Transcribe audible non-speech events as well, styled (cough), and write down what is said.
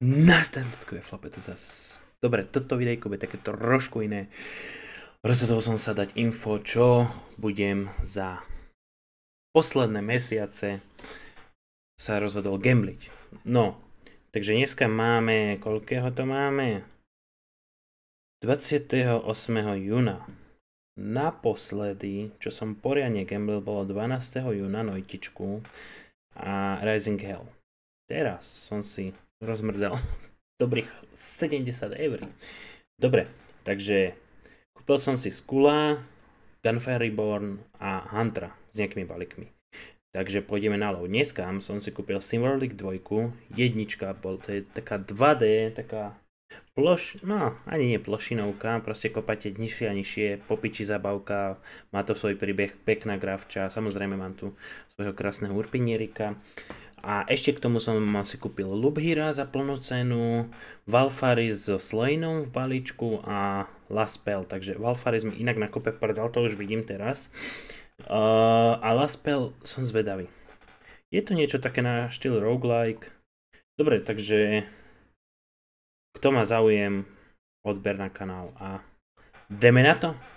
to zase... Dobre, toto videjko bude také trošku iné. Rozhodol som sa dať info, čo budem za posledné mesiace sa rozhodol gambliť. No, takže dneska máme, koľkého to máme? 28. júna. Naposledy, čo som poriadne gamblil, bolo 12. júna nojtičku a Rising Hell. Teraz som si rozmrdal (laughs) dobrých 70 eur. Dobre, takže kúpil som si Skula, Gunfire Reborn a Huntra s nejakými balíkmi. Takže pôjdeme na lov. Dneska som si kúpil SteamWorld League 2, jednička, bol to je taká 2D, taká ploš, no ani nie plošinovka, proste kopate nižšie a nižšie, popiči zabavka, má to svoj príbeh, pekná gravča, samozrejme mám tu svojho krásneho urpinierika. A ešte k tomu som si kúpil Lubhira za plnú cenu, Valfaris so Slainom v balíčku a Laspel. Takže Valfaris mi inak na kope prdal, to už vidím teraz. Uh, a Laspel som zvedavý. Je to niečo také na štýl roguelike. Dobre, takže kto má záujem, odber na kanál a jdeme na to.